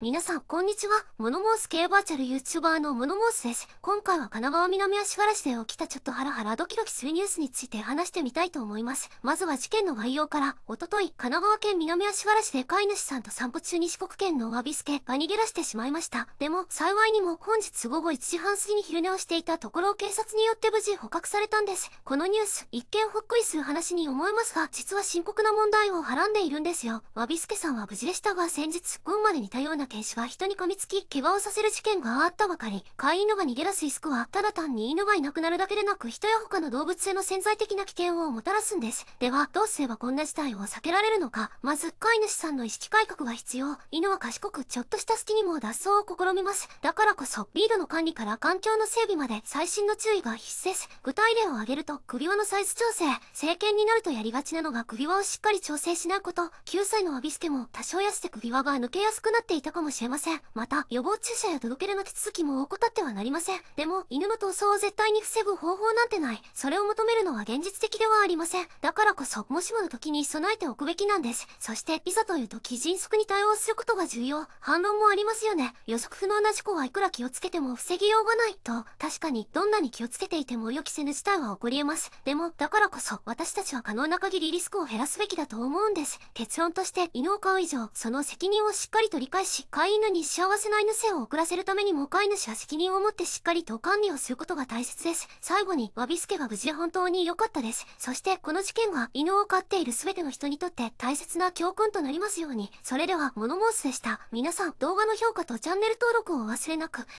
皆さん、こんにちは。モノモース系バーチャル YouTuber のモノモースです。今回は神奈川南足柄市で起きたちょっとハラハラドキドキするニュースについて話してみたいと思います。まずは事件の概要から、おととい、神奈川県南足柄市で飼い主さんと散歩中に四国県のワビスケが逃げ出してしまいました。でも、幸いにも本日午後1時半過ぎに昼寝をしていたところを警察によって無事捕獲されたんです。このニュース、一見ほっこりする話に思えますが、実は深刻な問題をはらんでいるんですよ。ワビスケさんは無事でしたが先日、群馬で似たような天使は人に噛みつき、怪我をさせる事件があったばかり、飼い犬が逃げ出すリスクは、ただ単に犬がいなくなるだけでなく、人や他の動物への潜在的な危険をもたらすんです。では、どうすればこんな事態を避けられるのか。まず、飼い主さんの意識改革が必要。犬は賢く、ちょっとした隙にも脱走を試みます。だからこそ、リードの管理から環境の整備まで、最新の注意が必須です。具体例を挙げると、首輪のサイズ調整。政権になるとやりがちなのが首輪をしっかり調整しないこと。9歳のアビスケも、多少痩せて首輪が抜けやすくなっていたかもしれません。また、予防注射や届け出の手続きも怠ってはなりません。でも、犬の逃走を絶対に防ぐ方法なんてない。それを求めるのは現実的ではありません。だからこそ、もしもの時に備えておくべきなんです。そして、いざという時迅速に対応することが重要。反論もありますよね。予測不能な事故はいくら気をつけても防ぎようがないと、確かにどんなに気をつけていても予期せぬ事態は起こり得ます。でも、だからこそ、私たちは可能な限りリスクを減らすべきだと思うんです。結論として、犬を飼う以上、その責任をしっかりと理解し、飼い犬に幸せな犬生を送らせるためにも飼い主は責任を持ってしっかりと管理をすることが大切です。最後に、ワビスケが無事で本当に良かったです。そして、この事件は犬を飼っている全ての人にとって大切な教訓となりますように。それでは、モノモースでした。皆さん、動画の評価とチャンネル登録をお忘れなく。